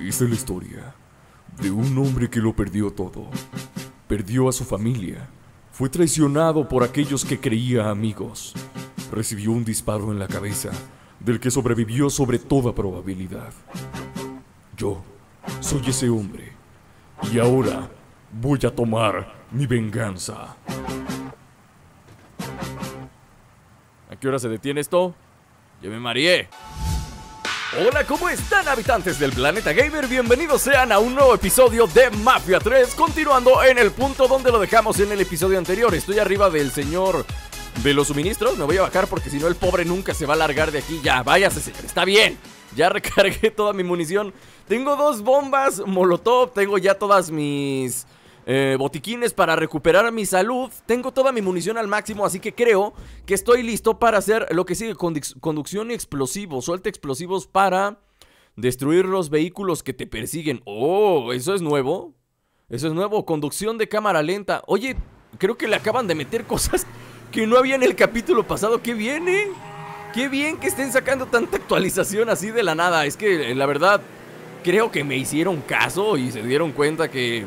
es la historia de un hombre que lo perdió todo. Perdió a su familia. Fue traicionado por aquellos que creía amigos. Recibió un disparo en la cabeza del que sobrevivió sobre toda probabilidad. Yo soy ese hombre. Y ahora voy a tomar mi venganza. ¿A qué hora se detiene esto? Ya me mareé. Hola, ¿cómo están habitantes del planeta gamer? Bienvenidos sean a un nuevo episodio de Mafia 3, continuando en el punto donde lo dejamos en el episodio anterior. Estoy arriba del señor de los suministros, me voy a bajar porque si no el pobre nunca se va a largar de aquí. Ya, váyase señor, está bien. Ya recargué toda mi munición. Tengo dos bombas, molotov, tengo ya todas mis... Eh, botiquines para recuperar mi salud. Tengo toda mi munición al máximo, así que creo que estoy listo para hacer lo que sigue, conducción y explosivos. Suelta explosivos para destruir los vehículos que te persiguen. Oh, eso es nuevo. Eso es nuevo, conducción de cámara lenta. Oye, creo que le acaban de meter cosas que no había en el capítulo pasado. ¡Qué bien, eh! ¡Qué bien que estén sacando tanta actualización así de la nada! Es que, eh, la verdad, creo que me hicieron caso y se dieron cuenta que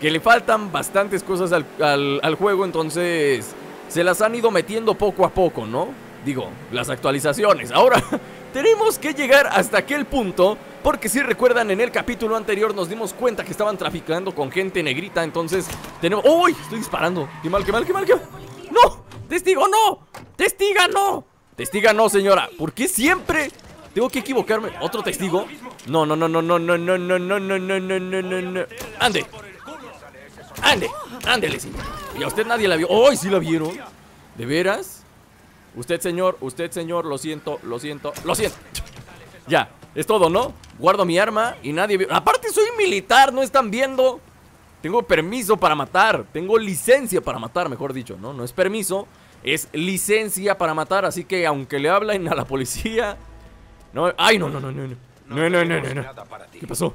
que le faltan bastantes cosas al, juego, entonces se las han ido metiendo poco a poco, ¿no? Digo, las actualizaciones. Ahora, tenemos que llegar hasta aquel punto, porque si recuerdan, en el capítulo anterior nos dimos cuenta que estaban traficando con gente negrita, entonces tenemos... ¡Uy! Estoy disparando. ¡Qué mal, qué mal, qué mal, qué no! ¡Testiga, no! Testiga, no, señora. ¿Por qué siempre tengo que equivocarme? ¿Otro testigo? No, no, no, no, no, no, no, no, no, no, no, no, no, no, no. Ande, ¡Ande! ¡Ándele, señor! Y a usted nadie la vio. ¡Ay, sí la vieron! ¿De veras? Usted, señor, usted, señor, lo siento, lo siento, lo siento. Ya, es todo, ¿no? Guardo mi arma y nadie vio. Aparte, soy militar, ¿no están viendo? Tengo permiso para matar. Tengo licencia para matar, mejor dicho, ¿no? No es permiso, es licencia para matar. Así que, aunque le hablen a la policía. No, ay, no, no, no, no, no. No, no, no, no, no. no. ¿Qué pasó?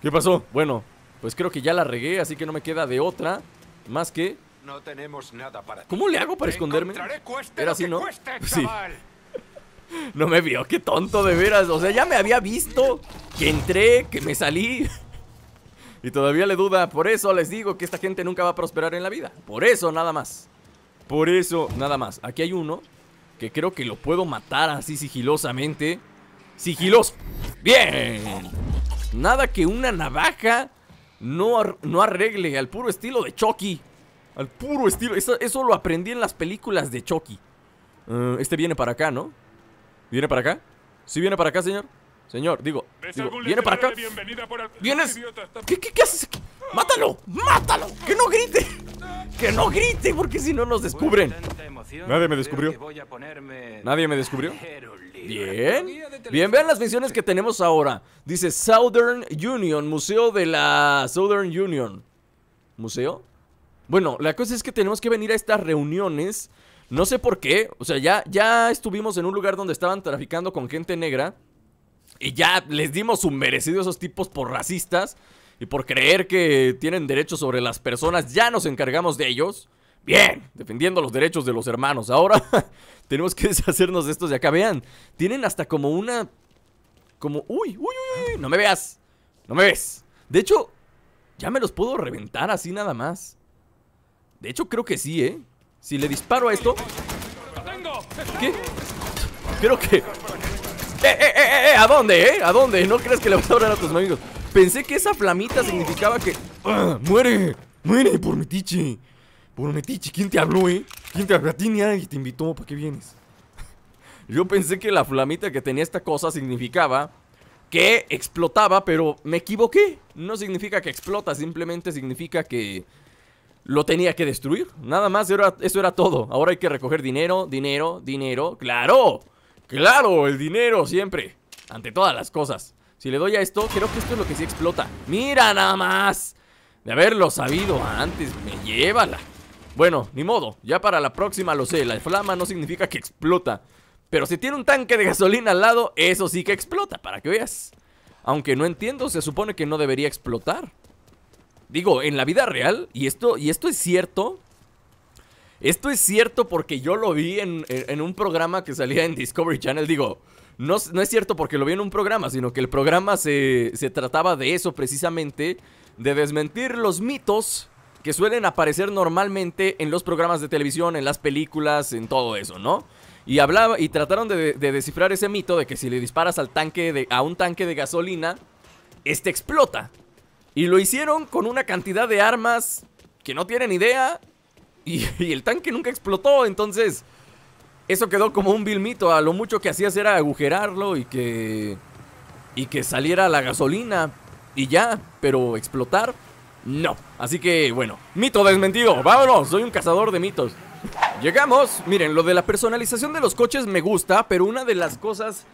¿Qué pasó? Bueno, pues creo que ya la regué, así que no me queda de otra más que... ¿Cómo le hago para esconderme? Era así, ¿no? sí. no me vio, qué tonto de veras. O sea, ya me había visto que entré, que me salí. y todavía le duda. Por eso les digo que esta gente nunca va a prosperar en la vida. Por eso, nada más. Por eso, nada más. Aquí hay uno que creo que lo puedo matar así sigilosamente. Sigiloso. Bien. Nada que una navaja no, arregle al puro estilo de Chucky. Al puro estilo. Eso, lo aprendí en las películas de Chucky. Eh, este viene para acá, ¿no? ¿Viene para acá? ¿Sí viene para acá, señor? Señor, digo, ¿viene para acá? ¿Vienes? ¿Qué, qué, qué haces aquí? ¡Mátalo! ¡Mátalo! ¡Que no grite! ¡Que no grite! Porque si no nos descubren. Nadie me descubrió. Nadie me descubrió. Bien. Bien, vean las misiones que tenemos ahora. Dice Southern Union, Museo de la Southern Union. ¿Museo? Bueno, la cosa es que tenemos que venir a estas reuniones. No sé por qué. O sea, ya, ya estuvimos en un lugar donde estaban traficando con gente negra. Y ya les dimos un merecido a esos tipos por racistas. Y por creer que tienen derechos sobre las personas, ya nos encargamos de ellos. Bien, defendiendo los derechos de los hermanos. Ahora tenemos que deshacernos de estos de acá. Vean, tienen hasta como una... Como... Uy, uy, uy, no me veas. No me ves. De hecho, ya me los puedo reventar así nada más. De hecho, creo que sí, ¿eh? Si le disparo a esto... ¿Qué? Creo que... ¡Eh, eh, eh, eh! eh ¿A dónde, eh? ¿A dónde? ¿No crees que le vas a hablar a tus amigos? Pensé que esa flamita significaba que... ¡ah! ¡Muere! ¡Muere por mi tiche! Por metiche, ¿quién te habló, eh? ¿Quién te habló? A ti te invitó, ¿para qué vienes? Yo pensé que la flamita que tenía esta cosa significaba que explotaba, pero me equivoqué. No significa que explota, simplemente significa que lo tenía que destruir. Nada más, eso era todo. Ahora hay que recoger dinero, dinero, dinero. ¡Claro! ¡Claro! El dinero siempre. Ante todas las cosas. Si le doy a esto, creo que esto es lo que sí explota. ¡Mira nada más! De haberlo sabido antes, me llévala. Bueno, ni modo, ya para la próxima lo sé, la flama no significa que explota. Pero si tiene un tanque de gasolina al lado, eso sí que explota, para que veas. Aunque no entiendo, se supone que no debería explotar. Digo, en la vida real, y esto, y esto es cierto. Esto es cierto porque yo lo vi en, un programa que salía en Discovery Channel. Digo, no, no, es cierto porque lo vi en un programa, sino que el programa se, se trataba de eso precisamente, de desmentir los mitos que suelen aparecer normalmente en los programas de televisión, en las películas, en todo eso, ¿no? Y hablaba y trataron de, descifrar ese mito de que si le disparas al tanque de, a un tanque de gasolina, este explota. Y lo hicieron con una cantidad de armas que no tienen idea y, el tanque nunca explotó, entonces eso quedó como un vil mito. A lo mucho que hacías era agujerarlo y que y que saliera la gasolina y ya, pero explotar no. Así que, bueno, mito desmentido. Vámonos, soy un cazador de mitos. Llegamos. Miren, lo de la personalización de los coches me gusta, pero una de las cosas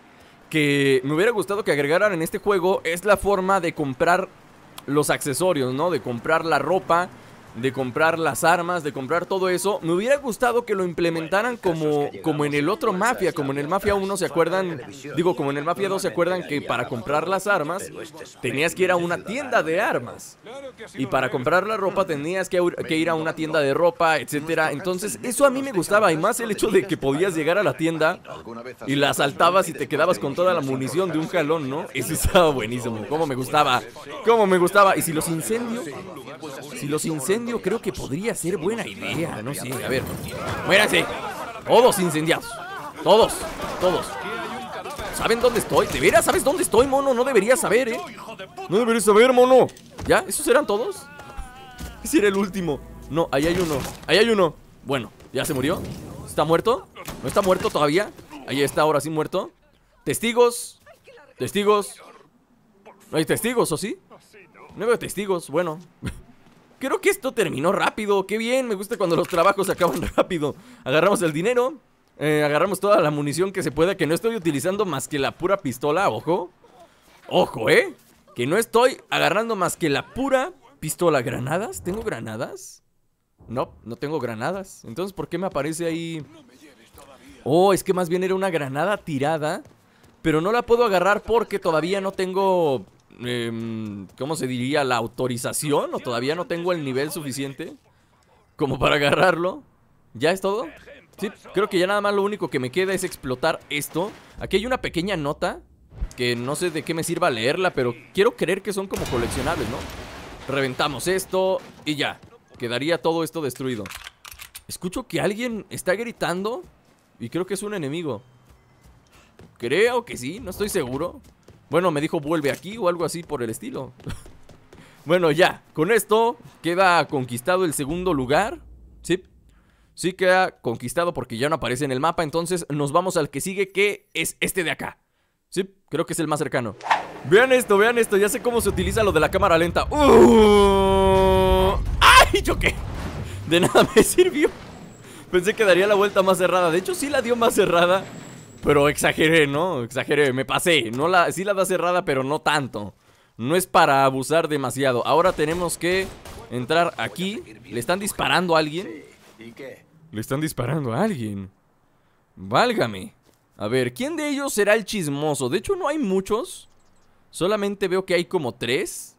que me hubiera gustado que agregaran en este juego es la forma de comprar los accesorios, ¿no? De comprar la ropa de comprar las armas, de comprar todo eso. Me hubiera gustado que lo implementaran como, como en el otro Mafia, como en el Mafia 1, ¿se acuerdan? Digo, como en el Mafia 2, ¿se acuerdan que para comprar las armas este tenías que ir a una tienda de armas? Y para comprar la ropa tenías que, ir a una tienda de ropa, etcétera. Entonces, eso a mí me gustaba. Y más el hecho de que podías llegar a la tienda y la asaltabas y te quedabas con toda la munición de un jalón, ¿no? Eso estaba buenísimo. ¿Cómo me gustaba? ¿Cómo me gustaba? Y si los incendios... Si los incendios creo que podría ser buena idea. No sé, a ver. Muérase. Todos incendiados. Todos. Todos. ¿Saben dónde estoy? ¿De veras sabes dónde estoy, mono? No deberías saber, ¿eh? No deberías saber, mono. ¿Ya? ¿Esos eran todos? Ese era el último. No, ahí hay uno. Ahí hay uno. Bueno, ¿ya se murió? ¿Está muerto? ¿No está muerto todavía? Ahí está, ahora sí muerto. Testigos. Testigos. ¿No hay testigos o sí? No veo testigos. Bueno. Creo que esto terminó rápido, qué bien, me gusta cuando los trabajos acaban rápido Agarramos el dinero, eh, agarramos toda la munición que se pueda Que no estoy utilizando más que la pura pistola, ojo Ojo, eh Que no estoy agarrando más que la pura pistola ¿Granadas? ¿Tengo granadas? No, no tengo granadas Entonces, ¿por qué me aparece ahí? Oh, es que más bien era una granada tirada Pero no la puedo agarrar porque todavía no tengo Em, ¿cómo se diría? La autorización, o todavía no tengo el nivel suficiente como para agarrarlo. ¿Ya es todo? Sí, creo que ya nada más lo único que me queda es explotar esto. Aquí hay una pequeña nota que no sé de qué me sirva leerla, pero quiero creer que son como coleccionables, ¿no? Reventamos esto y ya. Quedaría todo esto destruido. Escucho que alguien está gritando y creo que es un enemigo. Creo que sí, no estoy seguro. Bueno, me dijo vuelve aquí o algo así por el estilo. bueno, ya. Con esto queda conquistado el segundo lugar. Sí. Sí queda conquistado porque ya no aparece en el mapa. Entonces nos vamos al que sigue que es este de acá. Sí, creo que es el más cercano. Vean esto, vean esto. Ya sé cómo se utiliza lo de la cámara lenta. ¡Uh! ¡Ay, choqué! De nada me sirvió. Pensé que daría la vuelta más cerrada. De hecho, sí la dio más cerrada. Pero exageré, ¿no? Exageré, me pasé. No la, sí la da cerrada, pero no tanto. No es para abusar demasiado. Ahora tenemos que entrar aquí. ¿Le están disparando a alguien? ¿Y qué? Le están disparando a alguien. Válgame. A ver, ¿quién de ellos será el chismoso? De hecho, no hay muchos. Solamente veo que hay como tres.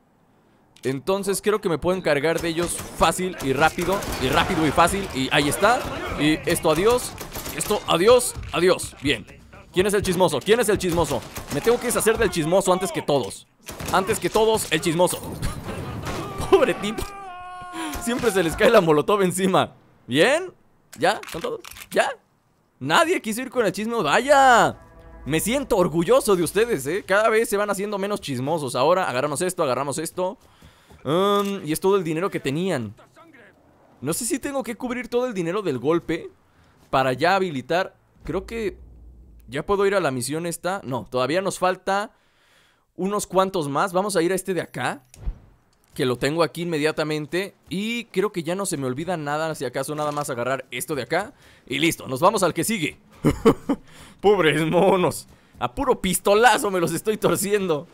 Entonces creo que me puedo encargar de ellos fácil y rápido. Y rápido y fácil. Y ahí está. Y esto adiós. Esto, adiós, adiós. Bien. ¿Quién es el chismoso? ¿Quién es el chismoso? Me tengo que deshacer del chismoso antes que todos. Antes que todos, el chismoso. Pobre tipo. Siempre se les cae la molotov encima. ¿Bien? ¿Ya? ¿Son todos? ¿Ya? Nadie quiso ir con el chismoso ¡Vaya! Me siento orgulloso de ustedes, ¿eh? Cada vez se van haciendo menos chismosos. Ahora agarramos esto, agarramos esto. Um, y es todo el dinero que tenían. No sé si tengo que cubrir todo el dinero del golpe para ya habilitar, creo que ya puedo ir a la misión esta. No, todavía nos falta unos cuantos más. Vamos a ir a este de acá, que lo tengo aquí inmediatamente. Y creo que ya no se me olvida nada, si acaso nada más agarrar esto de acá. Y listo, nos vamos al que sigue. Pobres monos. A puro pistolazo me los estoy torciendo.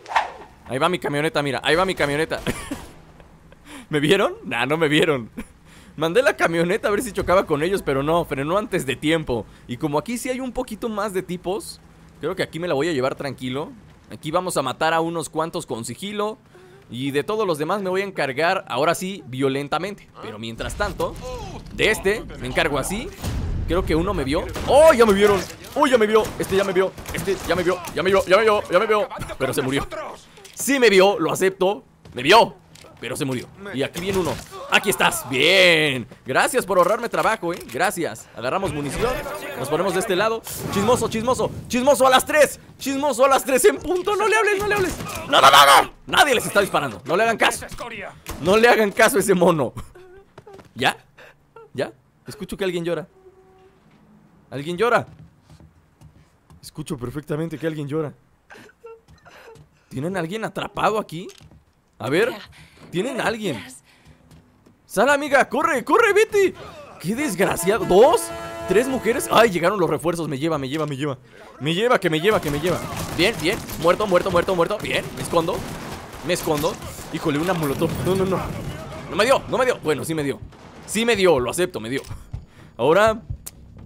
Ahí va mi camioneta, mira, ahí va mi camioneta. ¿Me vieron? Nah, no me vieron. Mandé la camioneta a ver si chocaba con ellos, pero no, frenó antes de tiempo. Y como aquí sí hay un poquito más de tipos, creo que aquí me la voy a llevar tranquilo. Aquí vamos a matar a unos cuantos con sigilo. Y de todos los demás me voy a encargar, ahora sí, violentamente. Pero mientras tanto, de este me encargo así. Creo que uno me vio. ¡Oh, ya me vieron! ¡Oh, ya me vio! Este ya me vio. Este ya me vio. Ya me vio, ya me vio, ya me vio. Pero se murió. Sí me vio, lo acepto. ¡Me vio! pero se murió. Y aquí viene uno. Aquí estás. Bien. Gracias por ahorrarme trabajo, eh. Gracias. Agarramos munición. Nos ponemos de este lado. Chismoso, chismoso. Chismoso a las tres! Chismoso a las tres en punto. No le hables, no le hables. No, no, no, no. Nadie les está disparando. No le hagan caso. No le hagan caso a ese mono. ¿Ya? ¿Ya? Escucho que alguien llora. ¿Alguien llora? Escucho perfectamente que alguien llora. ¿Tienen a alguien atrapado aquí? A ver. Tienen a alguien. Sal, amiga. Corre, corre, vete. Qué desgraciado. ¿Dos? ¿Tres mujeres? Ay, llegaron los refuerzos. Me lleva, me lleva, me lleva. Me lleva, que me lleva, que me lleva. Bien, bien. Muerto, muerto, muerto, muerto. Bien, me escondo. Me escondo. Híjole, una molotov. No, no, no. No me dio, no me dio. Bueno, sí me dio. Sí me dio, lo acepto, me dio. Ahora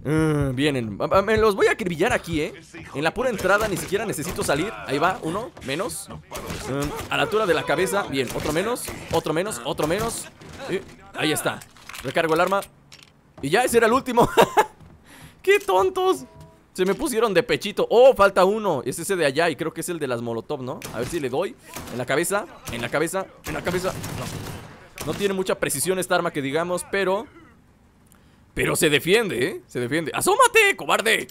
vienen. Mm, me los voy a acribillar aquí, ¿eh? En la pura entrada ni siquiera necesito salir. Ahí va, uno, menos. Mm, a la altura de la cabeza. Bien, otro menos, otro menos, otro menos. ahí está. Recargo el arma. Y ya, ese era el último. ¡Qué tontos! Se me pusieron de pechito. Oh, falta uno. Es ese de allá y creo que es el de las molotov, ¿no? A ver si le doy. En la cabeza, en la cabeza, en la cabeza. No tiene mucha precisión esta arma que digamos, pero... Pero se defiende, ¿eh? Se defiende. ¡Asómate, cobarde!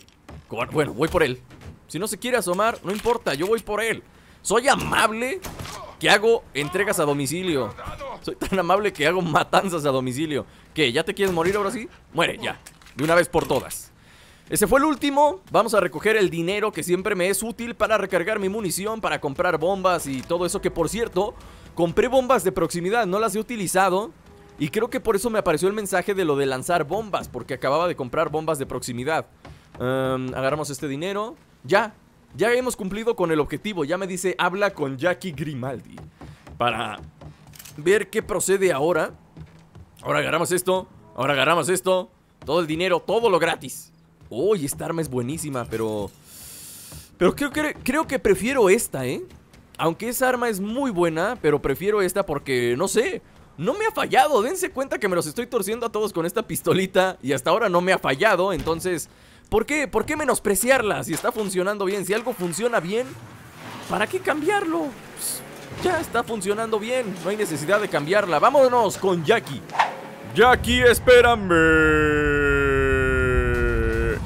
Bueno, voy por él. Si no se quiere asomar, no importa, yo voy por él. Soy amable que hago entregas a domicilio. Soy tan amable que hago matanzas a domicilio. ¿Qué? ¿Ya te quieres morir ahora sí? Muere, ya. De una vez por todas. Ese fue el último. Vamos a recoger el dinero que siempre me es útil para recargar mi munición, para comprar bombas y todo eso. Que por cierto, compré bombas de proximidad, no las he utilizado. Y creo que por eso me apareció el mensaje de lo de lanzar bombas, porque acababa de comprar bombas de proximidad. Em, agarramos este dinero. Ya, ya hemos cumplido con el objetivo. Ya me dice, habla con Jackie Grimaldi. Para ver qué procede ahora. Ahora agarramos esto. Ahora agarramos esto. Todo el dinero, todo lo gratis. Uy, esta arma es buenísima, pero... Pero creo que, creo que prefiero esta, ¿eh? Aunque esa arma es muy buena, pero prefiero esta porque, no sé, no me ha fallado, dense cuenta que me los estoy torciendo a todos con esta pistolita y hasta ahora no me ha fallado, entonces... ¿Por qué? ¿Por qué menospreciarla si está funcionando bien? Si algo funciona bien, ¿para qué cambiarlo? Pues, ya está funcionando bien, no hay necesidad de cambiarla. Vámonos con Jackie. Jackie, espérame.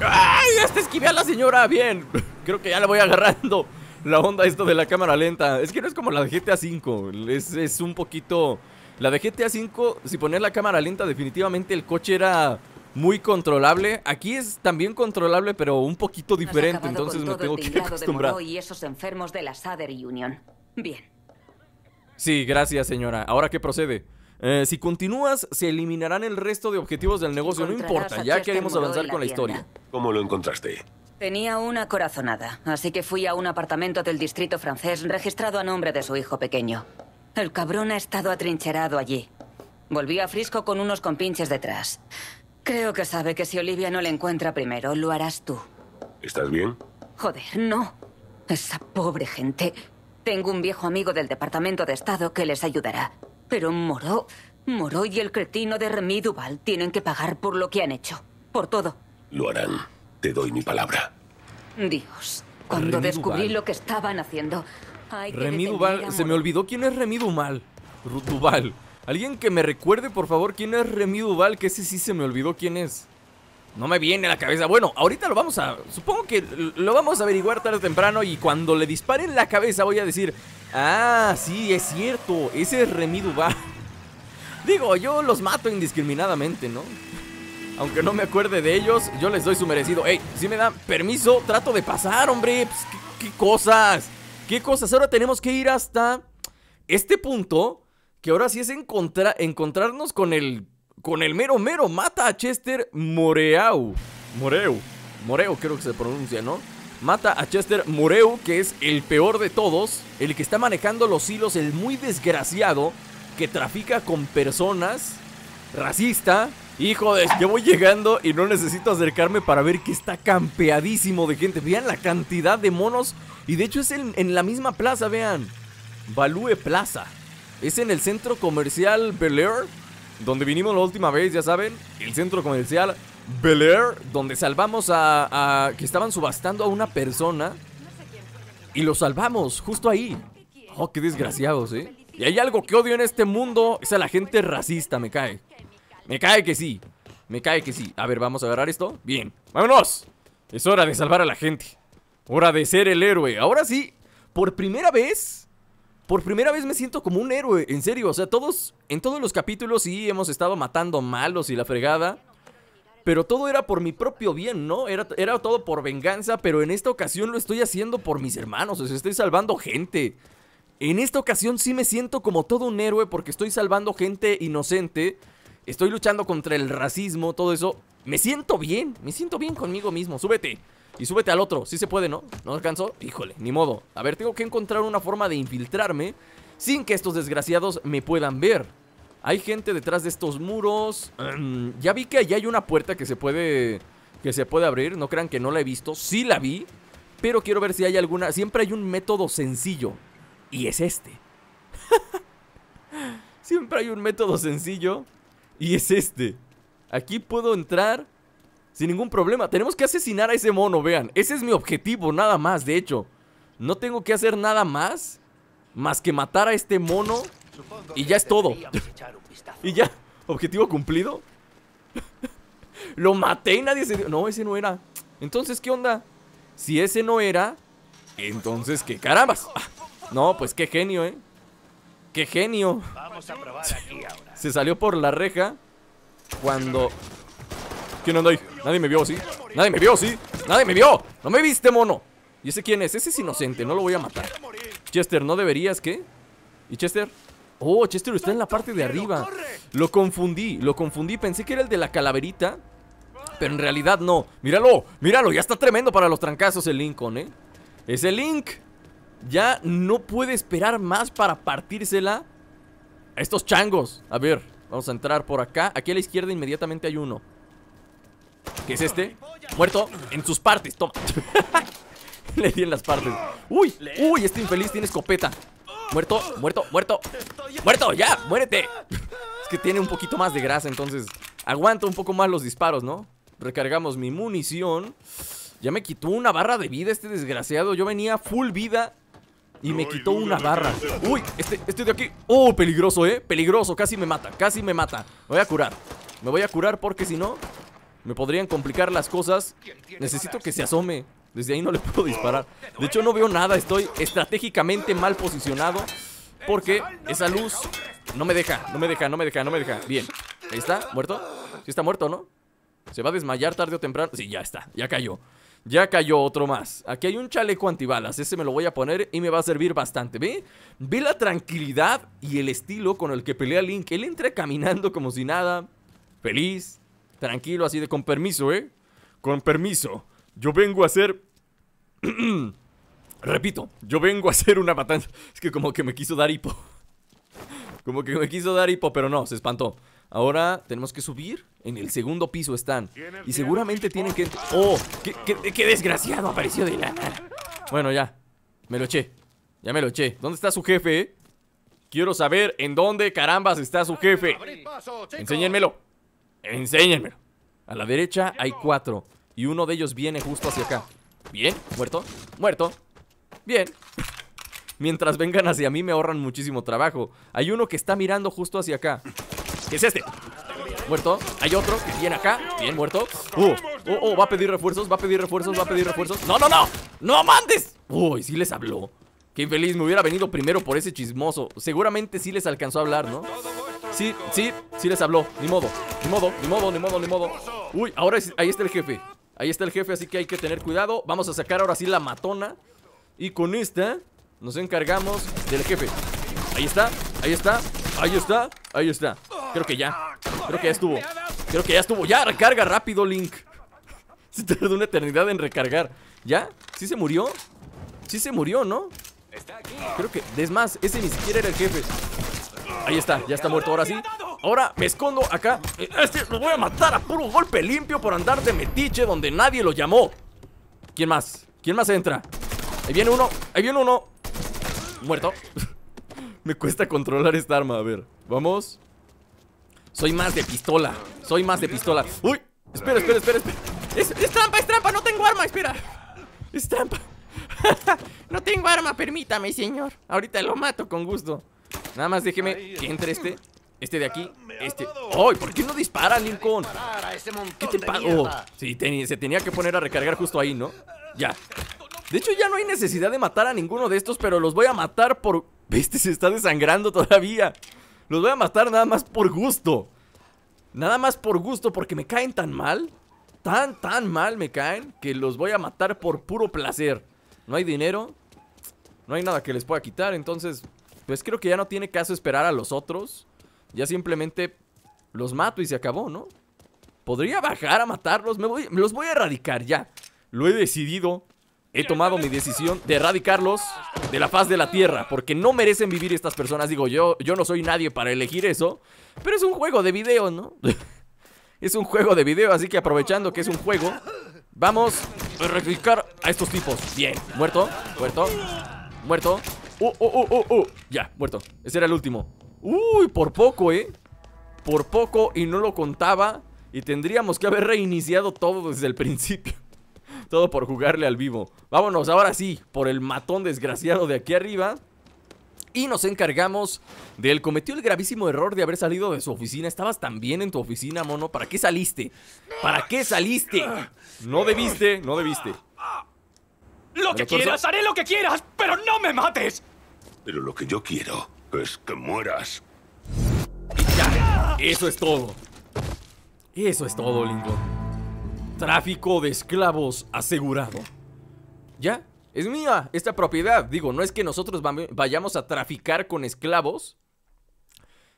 ¡Ay! Hasta esquivé a la señora, bien. Creo que ya la voy agarrando la onda esto de la cámara lenta. Es que no es como la de GTA V. Es, es un poquito la de GTA V, si pones la cámara lenta, definitivamente el coche era muy controlable. Aquí es también controlable, pero un poquito diferente, entonces me tengo que acostumbrar. Y esos enfermos de la Union. Bien. Sí, gracias, señora. ¿Ahora qué procede? Eh, si continúas, se eliminarán el resto de objetivos del negocio. No importa, ya queremos avanzar con la historia. ¿Cómo lo encontraste? Tenía una corazonada, así que fui a un apartamento del distrito francés registrado a nombre de su hijo pequeño. El cabrón ha estado atrincherado allí. Volvió a Frisco con unos compinches detrás. Creo que sabe que si Olivia no le encuentra primero, lo harás tú. ¿Estás bien? Joder, no. Esa pobre gente. Tengo un viejo amigo del Departamento de Estado que les ayudará. Pero Moró, Moró y el cretino de Remy Duval tienen que pagar por lo que han hecho. Por todo. Lo harán. Te doy mi palabra. Dios, cuando descubrí lo que estaban haciendo, Remi se me olvidó quién es Remy Duval. Alguien que me recuerde, por favor, quién es Remy Duval, que ese sí se me olvidó quién es. No me viene a la cabeza. Bueno, ahorita lo vamos a... Supongo que lo vamos a averiguar tarde o temprano y cuando le disparen la cabeza voy a decir... Ah, sí, es cierto. Ese es Remy Duval. Digo, yo los mato indiscriminadamente, ¿no? Aunque no me acuerde de ellos, yo les doy su merecido. Ey, si me dan permiso, trato de pasar, hombre. Pues, ¿qué, cosas? ¿Qué cosas? Ahora tenemos que ir hasta este punto, que ahora sí es encontrarnos con el, con el mero mero. Mata a Chester Moreau. Moreau, moreau creo que se pronuncia, ¿no? Mata a Chester Moreau, que es el peor de todos, el que está manejando los hilos, el muy desgraciado, que trafica con personas, racista, Hijo de, yo voy llegando y no necesito acercarme para ver que está campeadísimo de gente. Vean la cantidad de monos. Y de hecho es en, la misma plaza, vean. Balúe Plaza. Es en el centro comercial Bel Air, donde vinimos la última vez, ya saben. El centro comercial Bel Air, donde salvamos a, a que estaban subastando a una persona. Y lo salvamos, justo ahí. Oh, qué desgraciados, ¿eh? Y hay algo que odio en este mundo, es a la gente racista, me cae. Me cae que sí. Me cae que sí. A ver, vamos a agarrar esto. Bien. ¡Vámonos! Es hora de salvar a la gente. Hora de ser el héroe. Ahora sí, por primera vez... Por primera vez me siento como un héroe, en serio. O sea, todos... En todos los capítulos sí hemos estado matando malos y la fregada. Pero todo era por mi propio bien, ¿no? Era, era todo por venganza, pero en esta ocasión lo estoy haciendo por mis hermanos. estoy salvando gente. En esta ocasión sí me siento como todo un héroe porque estoy salvando gente inocente estoy luchando contra el racismo, todo eso. Me siento bien, me siento bien conmigo mismo. Súbete. Y súbete al otro, sí se puede, ¿no? ¿No alcanzó? Híjole, ni modo. A ver, tengo que encontrar una forma de infiltrarme sin que estos desgraciados me puedan ver. Hay gente detrás de estos muros. Mm, ya vi que allá hay una puerta que se puede que se puede abrir. No crean que no la he visto. Sí la vi, pero quiero ver si hay alguna. Siempre hay un método sencillo y es este. Siempre hay un método sencillo y es este. Aquí puedo entrar sin ningún problema. Tenemos que asesinar a ese mono, vean. Ese es mi objetivo, nada más, de hecho. No tengo que hacer nada más más que matar a este mono y ya es todo. y ya, objetivo cumplido. Lo maté y nadie se dio. No, ese no era. Entonces, ¿qué onda? Si ese no era, entonces, ¿qué Caramba, no, pues qué genio, ¿eh? ¡Qué genio! Vamos a probar aquí ahora. Se salió por la reja cuando... ¿Quién anda ahí? Nadie me vio, ¿sí? Nadie me vio, ¿sí? Nadie me vio. No me viste, mono. ¿Y ese quién es? Ese es inocente, no lo voy a matar. Chester, ¿no deberías qué? ¿Y Chester? Oh, Chester está en la parte de arriba. Lo confundí, lo confundí. Pensé que era el de la calaverita. Pero en realidad no. Míralo, míralo. Ya está tremendo para los trancazos el Lincoln, ¿eh? Ese Link ya no puede esperar más para partírsela estos changos. A ver, vamos a entrar por acá. Aquí a la izquierda inmediatamente hay uno. ¿Qué es este? Muerto en sus partes. Toma. Le di en las partes. Uy, uy, este infeliz tiene escopeta. Muerto, muerto, muerto. Muerto, ya, muérete. es que tiene un poquito más de grasa, entonces aguanta un poco más los disparos, ¿no? Recargamos mi munición. Ya me quitó una barra de vida este desgraciado. Yo venía full vida y me quitó una barra Uy, este, este de aquí Oh, peligroso, eh, peligroso, casi me mata Casi me mata, me voy a curar Me voy a curar porque si no Me podrían complicar las cosas Necesito que se asome Desde ahí no le puedo disparar De hecho no veo nada, estoy estratégicamente mal posicionado Porque esa luz No me deja, no me deja, no me deja, no me deja Bien, ahí está, muerto Sí está muerto, ¿no? Se va a desmayar tarde o temprano Sí, ya está, ya cayó ya cayó otro más. Aquí hay un chaleco antibalas. Ese me lo voy a poner y me va a servir bastante. ¿Ve? Ve la tranquilidad y el estilo con el que pelea Link. Él entra caminando como si nada. Feliz. Tranquilo, así de con permiso, ¿eh? Con permiso. Yo vengo a hacer... Repito, yo vengo a hacer una batalla, Es que como que me quiso dar hipo. Como que me quiso dar hipo, pero no, se espantó. Ahora tenemos que subir. En el segundo piso están. Y seguramente tienen que... ¡Oh! ¡Qué, desgraciado apareció de la Bueno, ya. Me lo eché. Ya me lo eché. ¿Dónde está su jefe, Quiero saber en dónde carambas está su jefe. Enséñenmelo. Enséñenmelo. A la derecha hay cuatro. Y uno de ellos viene justo hacia acá. Bien. Muerto. Muerto. Bien. Mientras vengan hacia mí me ahorran muchísimo trabajo. Hay uno que está mirando justo hacia acá qué es este Muerto, hay otro que viene acá Bien, muerto uh, oh, oh, va a pedir refuerzos, va a pedir refuerzos, va a pedir refuerzos ¡No, no, no! ¡No mandes! Uy, si les habló Qué infeliz, me hubiera venido primero por ese chismoso Seguramente sí les alcanzó a hablar, ¿no? Sí, sí, sí les habló Ni modo, ni modo, ni modo, ni modo, ni modo Uy, ahora ahí está el jefe Ahí está el jefe, así que hay que tener cuidado Vamos a sacar ahora sí la matona Y con esta nos encargamos del jefe Ahí está, ahí está, ahí está, ahí está Creo que ya. Creo que ya estuvo. Creo que ya estuvo. Ya, recarga rápido, Link. Se tardó una eternidad en recargar. ¿Ya? ¿Sí se murió? Sí se murió, ¿no? Creo que... Es más, ese ni siquiera era el jefe. Ahí está, ya está muerto. Ahora sí. Ahora me escondo acá. Eh, este lo voy a matar a puro golpe limpio por andar de metiche donde nadie lo llamó. ¿Quién más? ¿Quién más entra? Ahí viene uno. Ahí viene uno. Muerto. me cuesta controlar esta arma. A ver, vamos. Soy más de pistola. Soy más de pistola. ¡Uy! Espera, espera, espera, espera. Es, trampa, trampa, no tengo arma, espera. Es trampa. no tengo arma, permítame, señor. Ahorita lo mato con gusto. Nada más déjeme que entre este. Este de aquí, ah, este. ¡Ay! ¿Por qué no dispara, Lincoln? ¿Qué te pasa? Oh, sí, se tenía que poner a recargar justo ahí, ¿no? Ya. De hecho, ya no hay necesidad de matar a ninguno de estos, pero los voy a matar por. Este se está desangrando todavía. Los voy a matar nada más por gusto. Nada más por gusto porque me caen tan mal. Tan, tan mal me caen que los voy a matar por puro placer. No hay dinero. No hay nada que les pueda quitar. Entonces, pues creo que ya no tiene caso esperar a los otros. Ya simplemente los mato y se acabó, ¿no? Podría bajar a matarlos. Me, los voy a erradicar ya. Lo he decidido he tomado mi decisión de erradicarlos de la faz de la tierra, porque no merecen vivir estas personas. Digo, yo, yo no soy nadie para elegir eso, pero es un juego de video, ¿no? es un juego de video, así que aprovechando que es un juego, vamos a erradicar a estos tipos. Bien, muerto, muerto, muerto. Oh, oh, oh, ya, muerto. Ese era el último. Uy, por poco, ¿eh? Por poco y no lo contaba. Y tendríamos que haber reiniciado todo desde el principio. Todo por jugarle al vivo. Vámonos ahora sí por el matón desgraciado de aquí arriba. Y nos encargamos de él. Cometió el gravísimo error de haber salido de su oficina. Estabas tan bien en tu oficina, mono. ¿Para qué saliste? ¿Para qué saliste? No debiste, no debiste. Lo que quieras, haré lo que quieras, pero no me mates. Pero lo que yo quiero es que mueras. eso es todo. Eso es todo, Lincoln. Tráfico de esclavos asegurado. ¿Ya? Es mía esta propiedad. Digo, no es que nosotros vayamos a traficar con esclavos,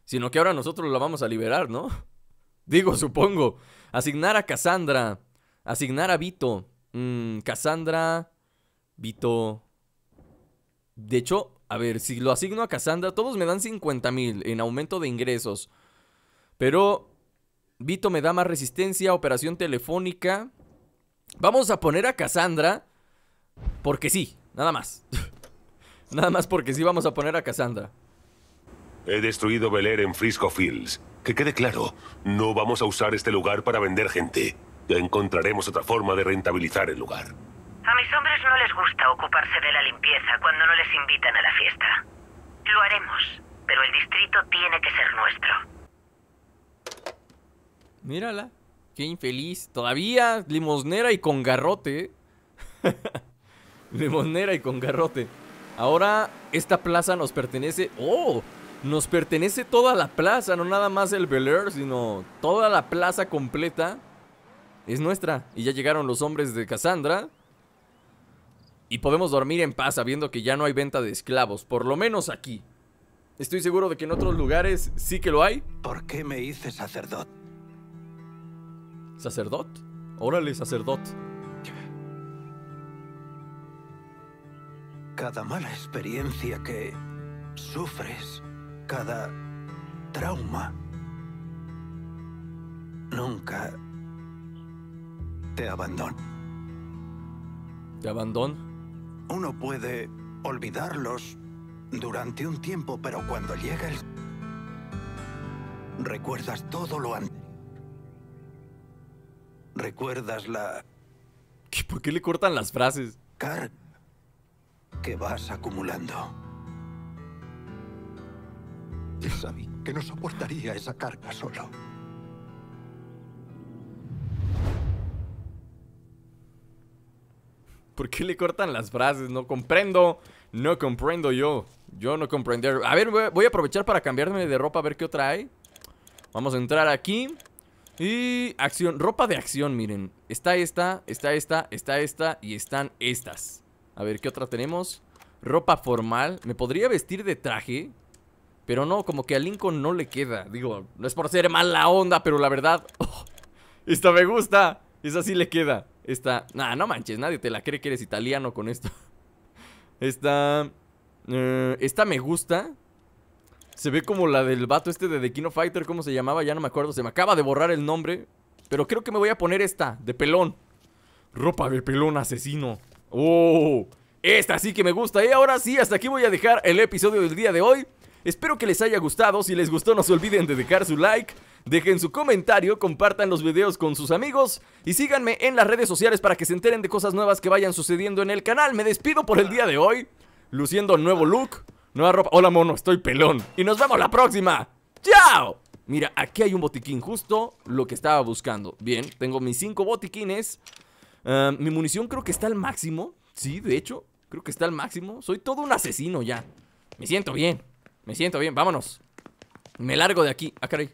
sino que ahora nosotros la vamos a liberar, ¿no? Digo, supongo. Asignar a Cassandra. Asignar a Vito. Mm, Cassandra. Vito. De hecho, a ver, si lo asigno a Cassandra, todos me dan 50 mil en aumento de ingresos. Pero Vito me da más resistencia, operación telefónica. Vamos a poner a Cassandra. Porque sí, nada más. nada más porque sí vamos a poner a Cassandra. He destruido Bel en Frisco Fields. Que quede claro, no vamos a usar este lugar para vender gente. Ya encontraremos otra forma de rentabilizar el lugar. A mis hombres no les gusta ocuparse de la limpieza cuando no les invitan a la fiesta. Lo haremos, pero el distrito tiene que ser nuestro. Mírala. Qué infeliz. Todavía limosnera y con garrote. limosnera y con garrote. Ahora esta plaza nos pertenece. ¡Oh! Nos pertenece toda la plaza, no nada más el Bel sino toda la plaza completa es nuestra. Y ya llegaron los hombres de Cassandra. Y podemos dormir en paz sabiendo que ya no hay venta de esclavos, por lo menos aquí. Estoy seguro de que en otros lugares sí que lo hay. ¿Por qué me hice sacerdote? ¿Sacerdot? Órale, sacerdot. Cada mala experiencia que sufres, cada trauma, nunca te abandona. ¿Te abandona? Uno puede olvidarlos durante un tiempo, pero cuando llega el... Recuerdas todo lo antes. ¿Recuerdas la... ¿Por qué le cortan las frases? que vas acumulando. que no soportaría esa carga solo. ¿Por qué le cortan las frases? No comprendo. No comprendo yo. Yo no comprender. A ver, voy a aprovechar para cambiarme de ropa a ver qué otra hay. Vamos a entrar aquí. Y acción, ropa de acción, miren. Está esta, está esta, está esta y están estas. A ver, ¿qué otra tenemos? Ropa formal. Me podría vestir de traje, pero no, como que a Lincoln no le queda. Digo, no es por ser mala onda, pero la verdad... Oh, esta me gusta. Esa sí le queda. Esta... nada no manches, nadie te la cree que eres italiano con esto. Esta... Eh, esta me gusta. Se ve como la del vato este de The Kino Fighter, ¿cómo se llamaba? Ya no me acuerdo, se me acaba de borrar el nombre. Pero creo que me voy a poner esta, de pelón. Ropa de pelón asesino. ¡Oh! Esta sí que me gusta. Y ahora sí, hasta aquí voy a dejar el episodio del día de hoy. Espero que les haya gustado. Si les gustó, no se olviden de dejar su like. Dejen su comentario, compartan los videos con sus amigos y síganme en las redes sociales para que se enteren de cosas nuevas que vayan sucediendo en el canal. Me despido por el día de hoy, luciendo el nuevo look, Nueva ropa. Hola, mono, estoy pelón. Y nos vemos la próxima. ¡Chao! Mira, aquí hay un botiquín, justo lo que estaba buscando. Bien, tengo mis cinco botiquines. Em, mi munición creo que está al máximo. Sí, de hecho, creo que está al máximo. Soy todo un asesino ya. Me siento bien. Me siento bien. Vámonos. Me largo de aquí. Ah, caray.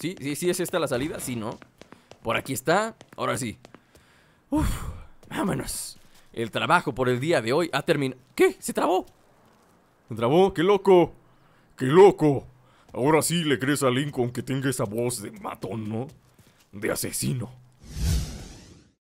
¿Sí? ¿Sí? ¿Sí es esta la salida? Sí, ¿no? Por aquí está. Ahora sí. Uf, vámonos. El trabajo por el día de hoy ha terminado. ¿Qué? ¿Se trabó? Drabón, ¡Qué loco! ¡Qué loco! Ahora sí le crees a Lincoln que tenga esa voz de matón, ¿no? De asesino.